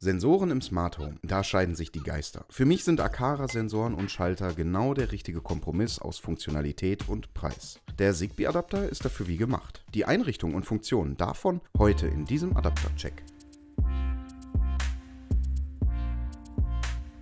Sensoren im Smart Home, da scheiden sich die Geister. Für mich sind Akara-Sensoren und Schalter genau der richtige Kompromiss aus Funktionalität und Preis. Der Zigbee-Adapter ist dafür wie gemacht. Die Einrichtung und Funktionen davon heute in diesem Adapter-Check.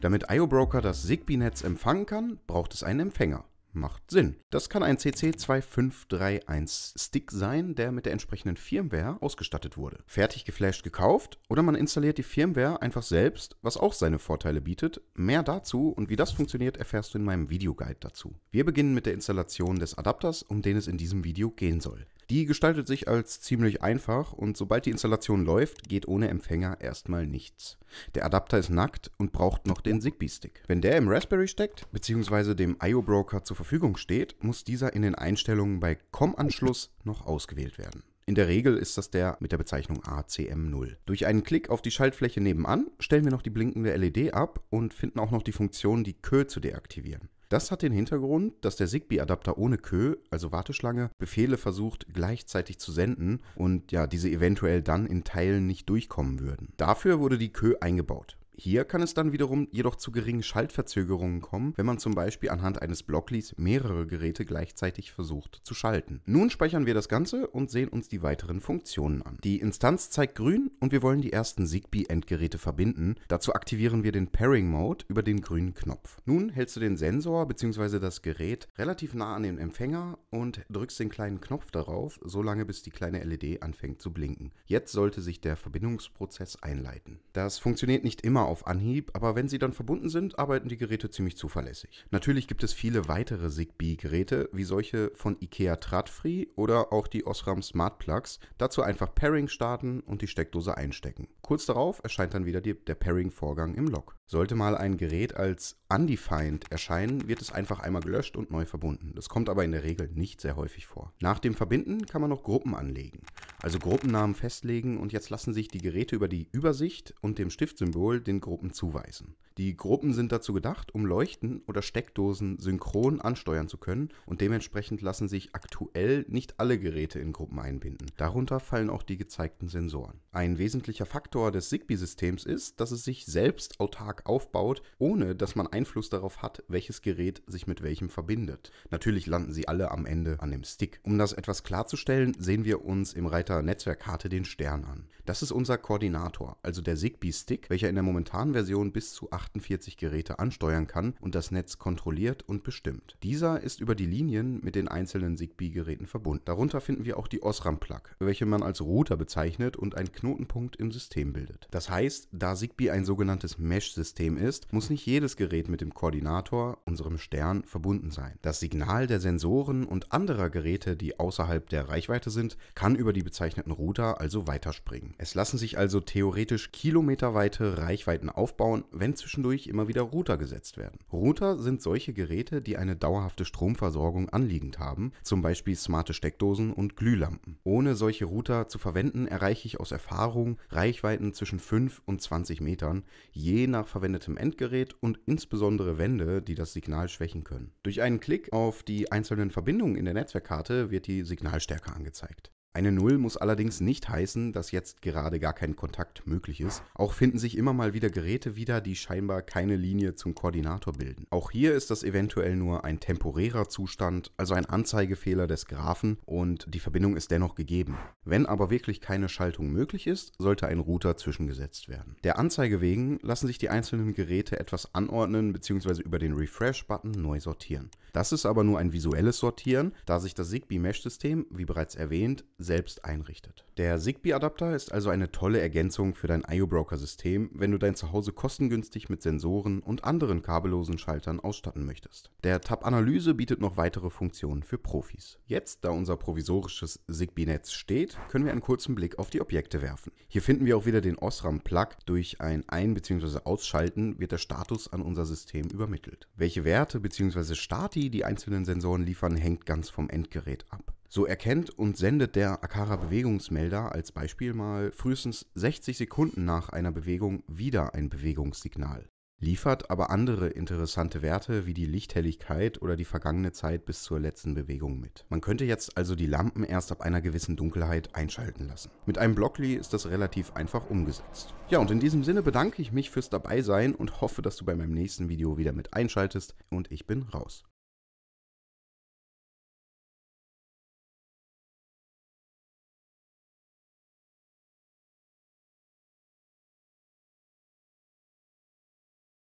Damit IO Broker das Zigbee-Netz empfangen kann, braucht es einen Empfänger. Macht Sinn. Das kann ein CC2531-Stick sein, der mit der entsprechenden Firmware ausgestattet wurde. Fertig geflasht gekauft oder man installiert die Firmware einfach selbst, was auch seine Vorteile bietet. Mehr dazu und wie das funktioniert, erfährst du in meinem Videoguide dazu. Wir beginnen mit der Installation des Adapters, um den es in diesem Video gehen soll. Die gestaltet sich als ziemlich einfach und sobald die Installation läuft, geht ohne Empfänger erstmal nichts. Der Adapter ist nackt und braucht noch den Zigbee-Stick. Wenn der im Raspberry steckt, bzw. dem IO-Broker zur Verfügung steht, muss dieser in den Einstellungen bei COM-Anschluss noch ausgewählt werden. In der Regel ist das der mit der Bezeichnung ACM0. Durch einen Klick auf die Schaltfläche nebenan stellen wir noch die blinkende LED ab und finden auch noch die Funktion, die Kö zu deaktivieren. Das hat den Hintergrund, dass der Zigbee-Adapter ohne Kö, also Warteschlange, Befehle versucht gleichzeitig zu senden und ja, diese eventuell dann in Teilen nicht durchkommen würden. Dafür wurde die Kö eingebaut. Hier kann es dann wiederum jedoch zu geringen Schaltverzögerungen kommen, wenn man zum Beispiel anhand eines Blockleads mehrere Geräte gleichzeitig versucht zu schalten. Nun speichern wir das Ganze und sehen uns die weiteren Funktionen an. Die Instanz zeigt grün und wir wollen die ersten Zigbee-Endgeräte verbinden. Dazu aktivieren wir den Pairing-Mode über den grünen Knopf. Nun hältst du den Sensor bzw. das Gerät relativ nah an den Empfänger und drückst den kleinen Knopf darauf, solange bis die kleine LED anfängt zu blinken. Jetzt sollte sich der Verbindungsprozess einleiten. Das funktioniert nicht immer auf Anhieb, aber wenn sie dann verbunden sind, arbeiten die Geräte ziemlich zuverlässig. Natürlich gibt es viele weitere Zigbee-Geräte, wie solche von IKEA Tradfree oder auch die Osram Smart Plugs. Dazu einfach Pairing starten und die Steckdose einstecken. Kurz darauf erscheint dann wieder die, der Pairing-Vorgang im Log. Sollte mal ein Gerät als undefined erscheinen, wird es einfach einmal gelöscht und neu verbunden. Das kommt aber in der Regel nicht sehr häufig vor. Nach dem Verbinden kann man noch Gruppen anlegen. Also Gruppennamen festlegen und jetzt lassen sich die Geräte über die Übersicht und dem Stiftsymbol den Gruppen zuweisen. Die Gruppen sind dazu gedacht, um Leuchten oder Steckdosen synchron ansteuern zu können und dementsprechend lassen sich aktuell nicht alle Geräte in Gruppen einbinden. Darunter fallen auch die gezeigten Sensoren. Ein wesentlicher Faktor des Zigbee-Systems ist, dass es sich selbst autark aufbaut, ohne dass man Einfluss darauf hat, welches Gerät sich mit welchem verbindet. Natürlich landen sie alle am Ende an dem Stick. Um das etwas klarzustellen, sehen wir uns im Reiter Leiter Netzwerkkarte den Stern an. Das ist unser Koordinator, also der Zigbee-Stick, welcher in der momentanen Version bis zu 48 Geräte ansteuern kann und das Netz kontrolliert und bestimmt. Dieser ist über die Linien mit den einzelnen Zigbee-Geräten verbunden. Darunter finden wir auch die Osram-Plug, welche man als Router bezeichnet und einen Knotenpunkt im System bildet. Das heißt, da Zigbee ein sogenanntes Mesh-System ist, muss nicht jedes Gerät mit dem Koordinator, unserem Stern, verbunden sein. Das Signal der Sensoren und anderer Geräte, die außerhalb der Reichweite sind, kann über die Bezeichnung gezeichneten Router also weiterspringen. Es lassen sich also theoretisch kilometerweite Reichweiten aufbauen, wenn zwischendurch immer wieder Router gesetzt werden. Router sind solche Geräte, die eine dauerhafte Stromversorgung anliegend haben, zum Beispiel smarte Steckdosen und Glühlampen. Ohne solche Router zu verwenden, erreiche ich aus Erfahrung Reichweiten zwischen 5 und 20 Metern, je nach verwendetem Endgerät und insbesondere Wände, die das Signal schwächen können. Durch einen Klick auf die einzelnen Verbindungen in der Netzwerkkarte wird die Signalstärke angezeigt. Eine Null muss allerdings nicht heißen, dass jetzt gerade gar kein Kontakt möglich ist. Auch finden sich immer mal wieder Geräte wieder, die scheinbar keine Linie zum Koordinator bilden. Auch hier ist das eventuell nur ein temporärer Zustand, also ein Anzeigefehler des Graphen und die Verbindung ist dennoch gegeben. Wenn aber wirklich keine Schaltung möglich ist, sollte ein Router zwischengesetzt werden. Der Anzeige wegen lassen sich die einzelnen Geräte etwas anordnen bzw. über den Refresh-Button neu sortieren. Das ist aber nur ein visuelles Sortieren, da sich das Zigbee-Mesh-System, wie bereits erwähnt, selbst einrichtet. Der Zigbee-Adapter ist also eine tolle Ergänzung für dein IO-Broker-System, wenn du dein Zuhause kostengünstig mit Sensoren und anderen kabellosen Schaltern ausstatten möchtest. Der Tab Analyse bietet noch weitere Funktionen für Profis. Jetzt, da unser provisorisches Zigbee-Netz steht, können wir einen kurzen Blick auf die Objekte werfen. Hier finden wir auch wieder den Osram-Plug. Durch ein Ein- bzw. Ausschalten wird der Status an unser System übermittelt. Welche Werte bzw. Stati die einzelnen Sensoren liefern, hängt ganz vom Endgerät ab. So erkennt und sendet der Akara Bewegungsmelder als Beispiel mal frühestens 60 Sekunden nach einer Bewegung wieder ein Bewegungssignal, liefert aber andere interessante Werte wie die Lichthelligkeit oder die vergangene Zeit bis zur letzten Bewegung mit. Man könnte jetzt also die Lampen erst ab einer gewissen Dunkelheit einschalten lassen. Mit einem Blockly ist das relativ einfach umgesetzt. Ja und in diesem Sinne bedanke ich mich fürs Dabeisein und hoffe, dass du bei meinem nächsten Video wieder mit einschaltest und ich bin raus.